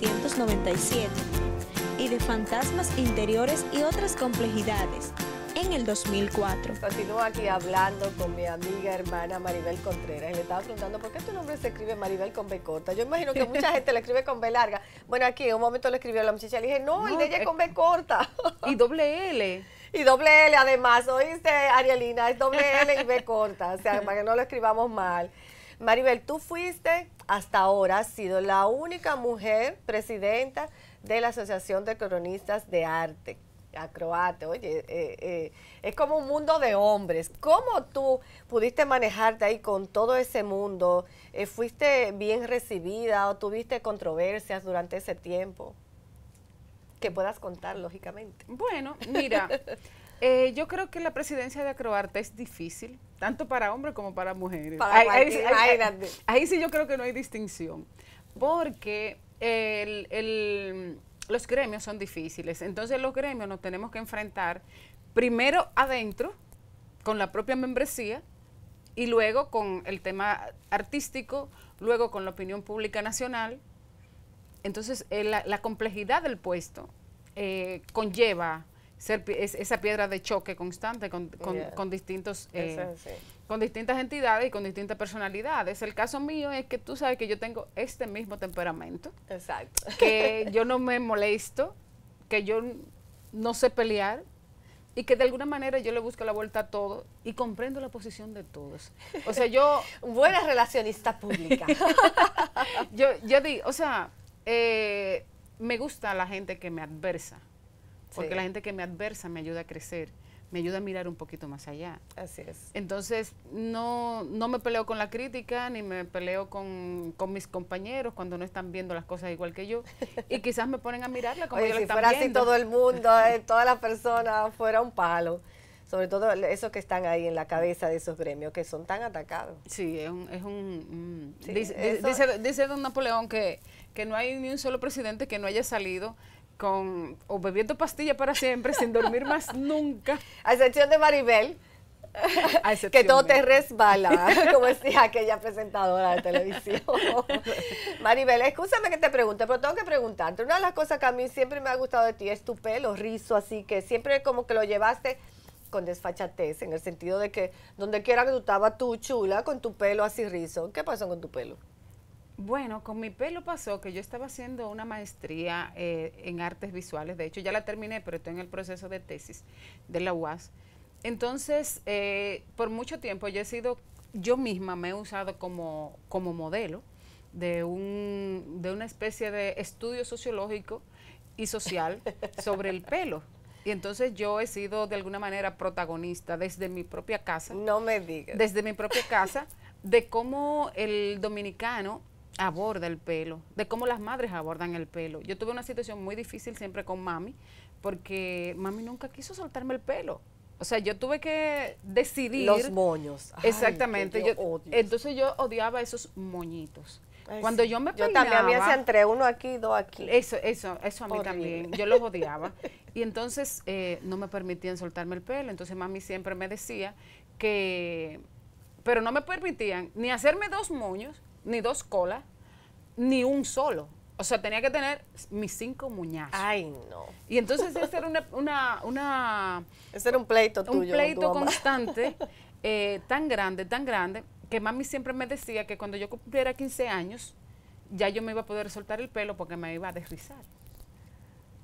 1997 y de Fantasmas Interiores y otras complejidades en el 2004. Continúo aquí hablando con mi amiga hermana Maribel Contreras. Y le estaba preguntando, ¿por qué tu nombre se escribe Maribel con B corta? Yo imagino que mucha gente le escribe con B larga. Bueno, aquí en un momento le escribió la muchacha, y le dije, no, no el de ella con B corta. Y doble L. Y doble L además, oíste, Arielina, es doble L y B corta, o sea, para que no lo escribamos mal. Maribel, tú fuiste hasta ahora ha sido la única mujer presidenta de la Asociación de Cronistas de Arte acroate, oye, eh, eh, es como un mundo de hombres. ¿Cómo tú pudiste manejarte ahí con todo ese mundo? Eh, ¿Fuiste bien recibida o tuviste controversias durante ese tiempo? Que puedas contar, lógicamente. Bueno, mira, Eh, yo creo que la presidencia de AcroArte es difícil, tanto para hombres como para mujeres. ahí, sí yo creo que no hay distinción, porque los gremios son difíciles. Entonces los gremios nos tenemos que enfrentar primero adentro, con la propia membresía, y luego con el tema artístico, luego con la opinión pública nacional. Entonces eh, la, complejidad del puesto eh, conlleva ser esa piedra de choque constante con, distintos eh, con distintas entidades y con distintas personalidades. El caso mío es que tú sabes que yo tengo este mismo temperamento. Exacto. Que yo no me molesto, que yo no sé pelear, y que de alguna manera yo le busco la vuelta a todo y comprendo la posición de todos. O sea, yo... Buena relacionista pública. yo, yo digo, o sea, eh, me gusta la gente que me adversa porque la gente que me adversa me ayuda a crecer me ayuda a mirar un poquito más allá. Así es. Entonces, no, no me peleo con la crítica, ni me peleo con, mis compañeros cuando no están viendo las cosas igual que yo. Y quizás me ponen a mirarla como yo si están fuera así todo el mundo, eh, todas las personas fuera un palo. Sobre todo esos que están ahí en la cabeza de esos gremios, que son tan atacados. Sí, es un... Mm, dice, dice, don Napoleón que, que no hay ni un solo presidente que no haya salido con o bebiendo pastillas para siempre sin dormir más nunca. A excepción de Maribel, que todo te resbala, como decía aquella presentadora de televisión. Maribel, escúchame que te pregunte, pero tengo que preguntarte. Una de las cosas que a mí siempre me ha gustado de ti es tu pelo rizo, así que siempre como que lo llevaste con desfachatez, en el sentido de que donde quiera que tú estabas tú chula, con tu pelo así rizo. ¿Qué pasó con tu pelo? Bueno, con mi pelo pasó que yo estaba haciendo una maestría eh, en artes visuales, de hecho ya la terminé, pero estoy en el proceso de tesis de la UAS. Entonces, eh, por mucho tiempo yo he sido, yo misma me he usado como, como modelo de, un, de una especie de estudio sociológico y social sobre el pelo. Y entonces yo he sido de alguna manera protagonista desde mi propia casa. No me digas. Desde mi propia casa, de cómo el dominicano aborda el pelo, de cómo las madres abordan el pelo. Yo tuve una situación muy difícil siempre con mami, porque mami nunca quiso soltarme el pelo. O sea, yo tuve que decidir. Los moños. exactamente. Oh, entonces yo odiaba esos moñitos. Cuando yo me Yo también había entre uno aquí y dos aquí. Eso, eso, eso a mí también. Yo los odiaba. y entonces eh, no me permitían soltarme el pelo. Entonces mami siempre me decía que. Pero no me permitían ni hacerme dos moños, ni dos colas, ni un solo. O sea, tenía que tener mis cinco muñazos. Ay, no. Y entonces ese era una, una, una Ese era un pleito tuyo. Un pleito constante, eh, tan grande, tan grande, que mami siempre me decía que cuando yo cumpliera 15 años, ya yo me iba a poder soltar el pelo porque me iba a desrizar.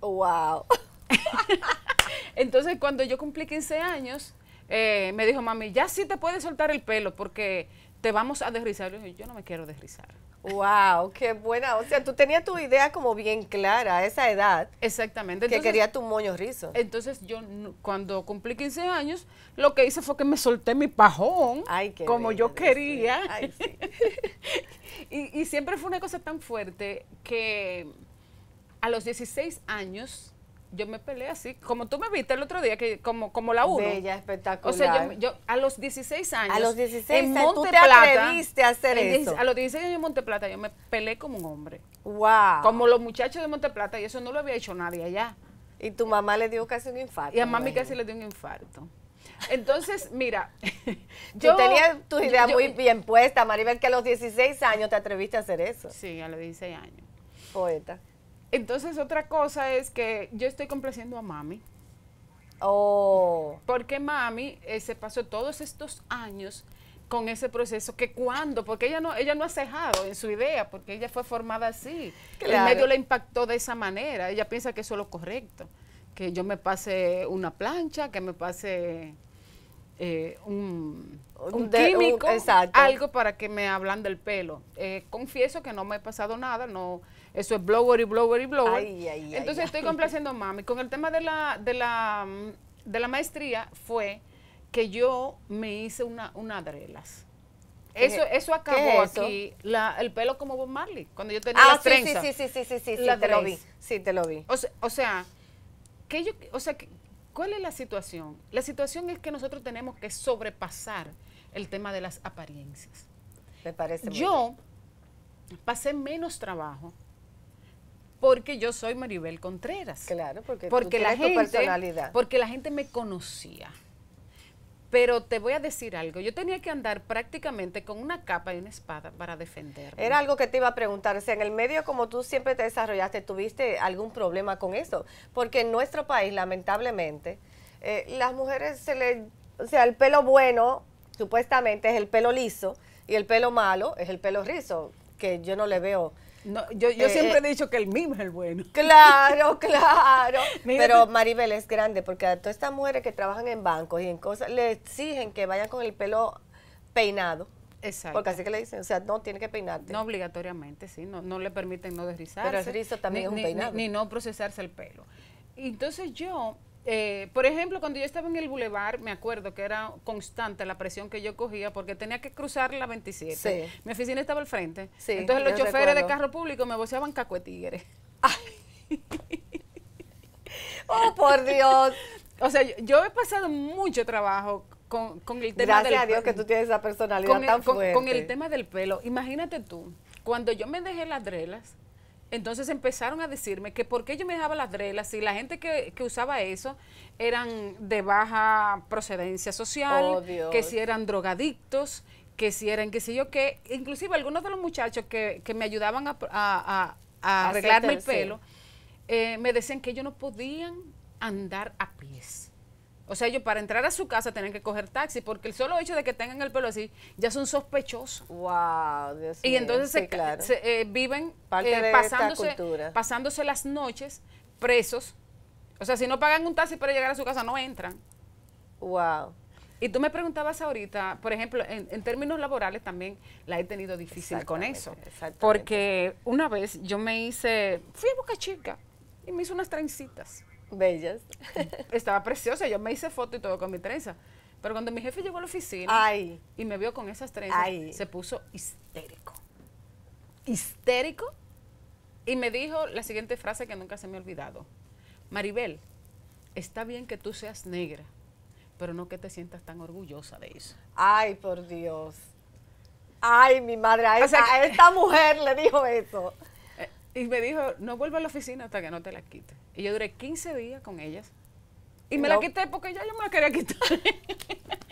Wow. entonces, cuando yo cumplí 15 años, eh, me dijo, mami, ya sí te puedes soltar el pelo porque te vamos a desrizar. Yo, yo no me quiero desrizar. Wow, qué buena. O sea, tú tenías tu idea como bien clara a esa edad. Exactamente. que quería tu moño rizo. Entonces yo cuando cumplí 15 años, lo que hice fue que me solté mi pajón como yo quería. y, y siempre fue una cosa tan fuerte que a los 16 años yo me peleé así, como tú me viste el otro día, que como, como la uno. Bella, espectacular. O sea, yo, a los 16 años. A los 16 en años, te a hacer en, eso. A los 16 años en Monteplata yo me peleé como un hombre. Wow. Como los muchachos de Monteplata, y eso no lo había hecho nadie allá. Y tu mamá le dio casi un infarto. Y a mami casi le dio un infarto. Entonces, mira, yo tenía tu idea muy bien puesta, Maribel, que a los 16 años te atreviste a hacer eso. Sí, a los 16 años. Poeta. Entonces otra cosa es que yo estoy complaciendo a mami. Oh. Porque mami eh, se pasó todos estos años con ese proceso que cuando, porque ella no, ella no ha cejado en su idea, porque ella fue formada así. El medio le impactó de esa manera. Ella piensa que eso es lo correcto. Que yo me pase una plancha, que me pase eh, un, químico, algo para que me ablande del pelo. Eh, confieso que no me ha pasado nada, no eso es blower y blower y blower. Entonces estoy complaciendo mami. Con el tema de la, de la, mm, de la maestría fue que yo me hice una, Adrelas Eso, eso acabó aquí, el pelo como Bob Marley, cuando yo tenía ah, las sí, sí, sí, sí, sí, sí, sí, te lo vi, sí, te lo vi. O sea, o sea que yo, o sea, que ¿Cuál es la situación? La situación es que nosotros tenemos que sobrepasar el tema de las apariencias. Me parece Yo pasé menos trabajo porque yo soy Maribel Contreras. Claro, porque, porque la gente, personalidad. Porque la gente me conocía. Pero te voy a decir algo, yo tenía que andar prácticamente con una capa y una espada para defenderme. Era algo que te iba a preguntar, o sea, en el medio como tú siempre te desarrollaste, ¿tuviste algún problema con eso? Porque en nuestro país, lamentablemente, eh, las mujeres se le, o sea, el pelo bueno supuestamente es el pelo liso y el pelo malo es el pelo rizo, que yo no le veo no, yo, eh, siempre he eh, dicho que el mismo es el bueno. Claro, claro. Pero Maribel es grande porque a todas estas mujeres que trabajan en bancos y en cosas le exigen que vayan con el pelo peinado. Exacto. Porque así que le dicen, o sea, no tiene que peinarte. No obligatoriamente, sí, no, no le permiten no desrizarse. Pero el también es un peinado. ni, no procesarse el pelo. Entonces yo eh, por ejemplo, cuando yo estaba en el bulevar, me acuerdo que era constante la presión que yo cogía porque tenía que cruzar la 27. Mi oficina estaba al frente. Entonces los choferes de carro público me voceaban cacuetigres. ¡Oh, por Dios! o sea, yo, he pasado mucho trabajo con, con, el tema del Gracias a Dios que tú tienes esa personalidad con el, tan fuerte. Con, el tema del pelo. Imagínate tú, cuando yo me dejé las drelas, entonces empezaron a decirme que por qué yo me dejaba las drelas y la gente que, usaba eso eran de baja procedencia social, oh, que si eran drogadictos, que si eran qué sé yo que Inclusive algunos de los muchachos que, que me ayudaban a, arreglar mi arreglarme el pelo eh, me decían que ellos no podían andar a pies o sea, ellos para entrar a su casa Tienen que coger taxi, porque el solo hecho de que tengan el pelo así, ya son sospechosos. ¡Wow! y entonces eh, viven eh, pasándose, las noches presos. O sea, si no pagan un taxi para llegar a su casa, no entran. ¡Wow! Y tú me preguntabas ahorita, por ejemplo, en, en términos laborales también la he tenido difícil con eso. Porque una vez yo me hice, fui a Boca Chica y me hice unas trencitas. Bellas. Estaba preciosa, yo me hice foto y todo con mi trenza. Pero cuando mi jefe llegó a la oficina y me vio con esas trenzas, se puso histérico. Histérico. Y me dijo la siguiente frase que nunca se me ha olvidado. Maribel, está bien que tú seas negra, pero no que te sientas tan orgullosa de eso. Ay, por Dios. Ay, mi madre, a, esta, a esta mujer le dijo eso. Eh, y me dijo, no vuelva a la oficina hasta que no te la quite. Y yo duré 15 días con ellas. Y me la quité porque ya yo me la quería quitar.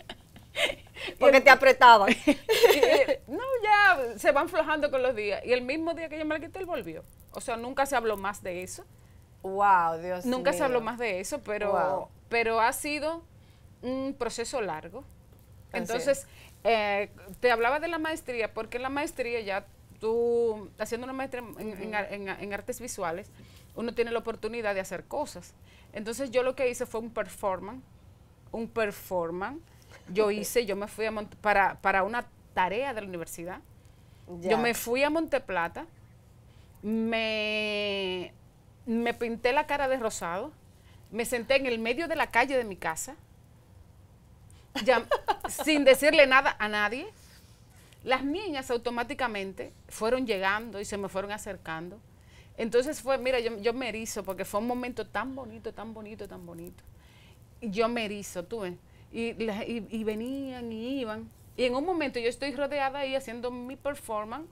porque te apretaban. no, ya se van flojando con los días. Y el mismo día que yo me la quité, él volvió. O sea, nunca se habló más de eso. Wow, Dios Nunca se habló más de eso, pero, pero ha sido un proceso largo. Entonces, eh, te hablaba de la maestría, porque la maestría ya tú, haciendo una maestría en artes visuales, uno tiene la oportunidad de hacer cosas. Entonces yo lo que hice fue un performance, un performance. Yo hice, yo me fui a para, una tarea de la universidad. Yo me fui a Monteplata, me, me pinté la cara de rosado, me senté en el medio de la calle de mi casa, sin decirle nada a nadie. Las niñas automáticamente fueron llegando y se me fueron acercando. Entonces fue, mira, yo, yo me erizo porque fue un momento tan bonito, tan bonito, tan bonito. Y yo me erizo, tú ves. Y, venían y iban. Y en un momento yo estoy rodeada ahí haciendo mi performance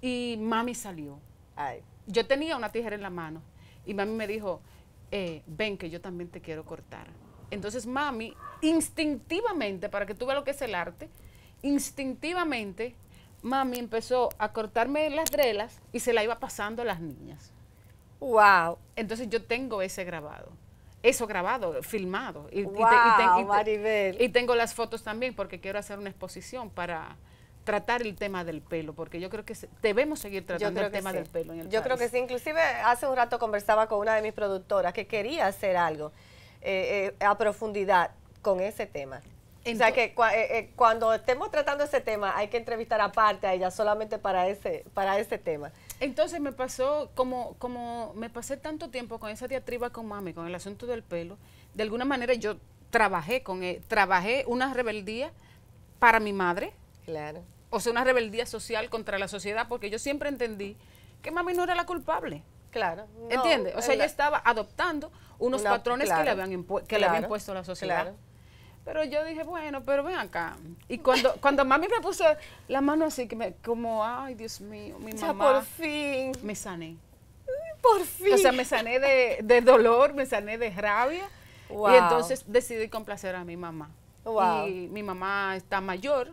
y mami salió. Yo tenía una tijera en la mano y mami me dijo, eh, ven que yo también te quiero cortar. Entonces mami, instintivamente, para que tú veas lo que es el arte, instintivamente mami empezó a cortarme las drelas y se la iba pasando a las niñas. Wow. Entonces yo tengo ese grabado. Eso grabado, filmado. Y, tengo las fotos también porque quiero hacer una exposición para, tratar el tema del pelo, porque yo creo que debemos seguir tratando el tema del pelo. En el yo creo que sí, inclusive hace un rato conversaba con una de mis productoras que quería hacer algo eh, eh, a profundidad con ese tema o sea que eh, eh, cuando estemos tratando ese tema hay que entrevistar aparte a ella solamente para ese para ese tema. Entonces me pasó como como me pasé tanto tiempo con esa diatriba con mami con el asunto del pelo, de alguna manera yo trabajé con e, trabajé una rebeldía para mi madre. Claro. O sea, una rebeldía social contra la sociedad porque yo siempre entendí que mami no era la culpable. Claro. entiende ¿Entiendes? O sea, ella estaba adoptando unos patrones que, le habían, que le habían puesto la sociedad. Pero yo dije, bueno, pero ven acá. Y cuando, cuando mami me puso la mano así, que me, como, ay, Dios mío, mi mamá. por fin. Me sané. Por fin. O sea, me sané de, dolor, me sané de rabia. Y entonces decidí complacer a mi mamá. Y mi mamá está mayor,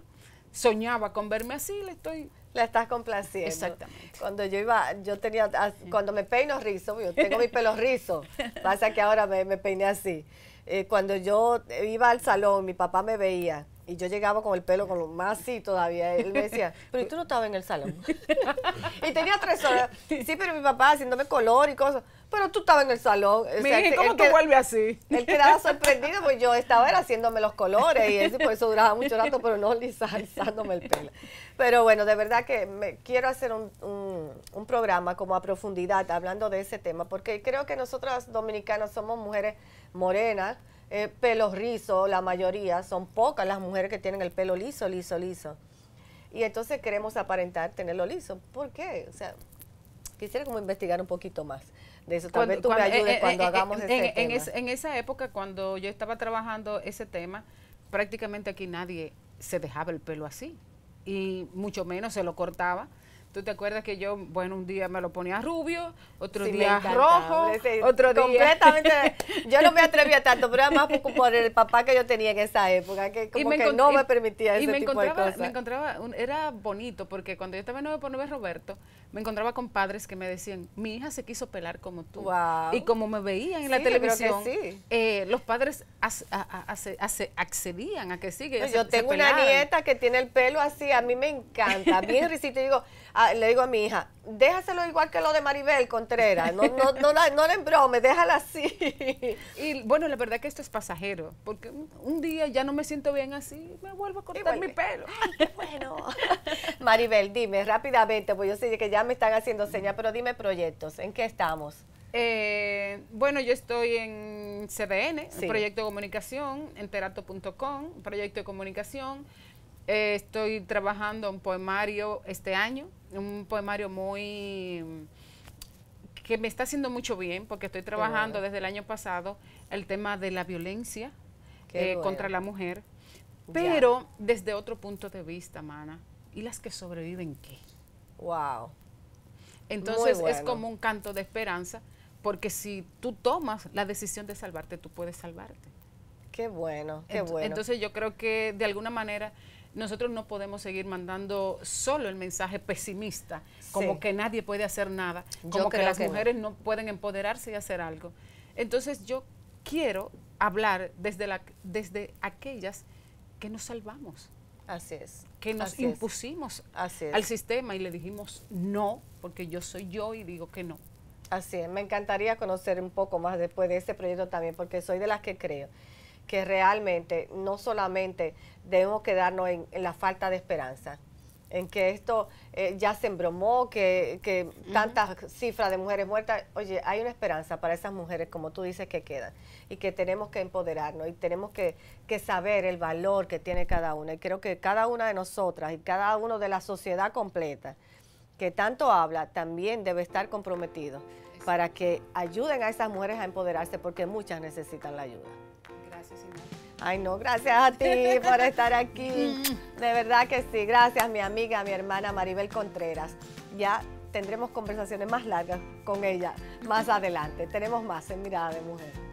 soñaba con verme así, le estoy la estás complaciendo. Exactamente. Cuando yo iba, yo tenía, ah, cuando me peino rizo, yo tengo mi pelo rizo, pasa que ahora me, peiné así. Eh, cuando yo iba al salón, mi papá me veía y yo llegaba con el pelo con lo más así todavía. Él me decía, pero tú no estabas en el salón? y tenía tres horas. Sí, pero mi papá haciéndome color y cosas. Pero tú estabas en el salón. O sea, ¿cómo tú vuelves así? Él quedaba sorprendido porque yo estaba él haciéndome los colores y eso, por duraba mucho rato, pero no lisándome el pelo. Pero bueno, de verdad que me, quiero hacer un, un, un programa como a profundidad hablando de ese tema, porque creo que nosotras dominicanas somos mujeres morenas, eh, pelos rizos, la mayoría, son pocas las mujeres que tienen el pelo liso, liso, liso. Y entonces queremos aparentar tenerlo liso. ¿Por qué? O sea, quisiera como investigar un poquito más de eso. Tal tú me ayudes cuando hagamos en esa época, cuando yo estaba trabajando ese tema, prácticamente aquí nadie se dejaba el pelo así y mucho menos se lo cortaba. Tú te acuerdas que yo, bueno, un día me lo ponía rubio, otro día rojo, otro día. Completamente. yo no me atrevía tanto, pero además por, el papá que yo tenía en esa época, que como no me permitía ese y me tipo encontraba, de cosas. Me encontraba, era bonito, porque cuando yo estaba en 9 por 9 Roberto, me encontraba con padres que me decían, mi hija se quiso pelar como tú. Y como me veían en la televisión, eh, los padres accedían a que sí. yo tengo una nieta que tiene el pelo así, a mí me encanta, bien risito, y digo, Ah, le digo a mi hija, déjaselo igual que lo de Maribel Contreras, no, no, no, la, no déjala así. Y bueno, la verdad que esto es pasajero, porque un día ya no me siento bien así, me vuelvo a cortar mi pelo. bueno. Maribel, dime rápidamente, pues yo sé que ya me están haciendo señas, pero dime proyectos, ¿en qué estamos? Eh, bueno, yo estoy en CDN, proyecto de comunicación, enterato.com proyecto de comunicación. Eh, estoy trabajando un poemario este año, un poemario muy que me está haciendo mucho bien porque estoy trabajando desde el año pasado el tema de la violencia eh, contra la mujer, pero desde otro punto de vista, mana. ¿Y las que sobreviven qué? Wow. Entonces es como un canto de esperanza porque si tú tomas la decisión de salvarte, tú puedes salvarte. Qué bueno, qué bueno. Entonces yo creo que de alguna manera nosotros no podemos seguir mandando solo el mensaje pesimista, como que nadie puede hacer nada, como que las mujeres no. pueden empoderarse y hacer algo. Entonces yo quiero hablar desde, la, desde aquellas que nos salvamos. Así Que nos impusimos al sistema y le dijimos no, porque yo soy yo y digo que no. Así es, me encantaría conocer un poco más después de este proyecto también, porque soy de las que creo que realmente no solamente debemos quedarnos en, la falta de esperanza, en que esto eh, ya se embromó, que, tantas cifras de mujeres muertas, oye, hay una esperanza para esas mujeres, como tú dices, que quedan y que tenemos que empoderarnos y tenemos que, que saber el valor que tiene cada una. Y creo que cada una de nosotras y cada uno de la sociedad completa que tanto habla también debe estar comprometido para que ayuden a esas mujeres a empoderarse porque muchas necesitan la ayuda. Ay, no, gracias a ti por estar aquí. De verdad que sí. Gracias, mi amiga, mi hermana Maribel Contreras. Ya tendremos conversaciones más largas con ella más adelante. Tenemos más en Mirada de Mujer.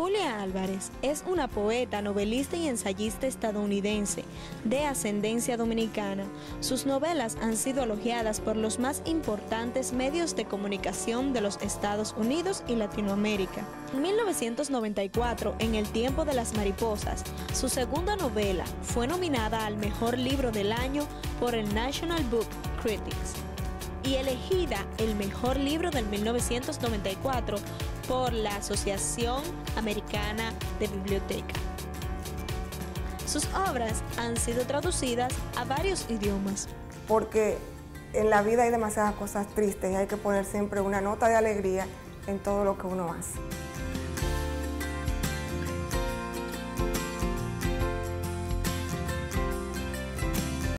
Julia Álvarez es una poeta, novelista y ensayista estadounidense de ascendencia dominicana. Sus novelas han sido elogiadas por los más importantes medios de comunicación de los Estados Unidos y Latinoamérica. En 1994, en El tiempo de las mariposas, su segunda novela fue nominada al mejor libro del año por el National Book Critics y elegida el mejor libro del 1994 por la Asociación Americana de Biblioteca. Sus obras han sido traducidas a varios idiomas. Porque en la vida hay demasiadas cosas tristes y hay que poner siempre una nota de alegría en todo lo que uno hace.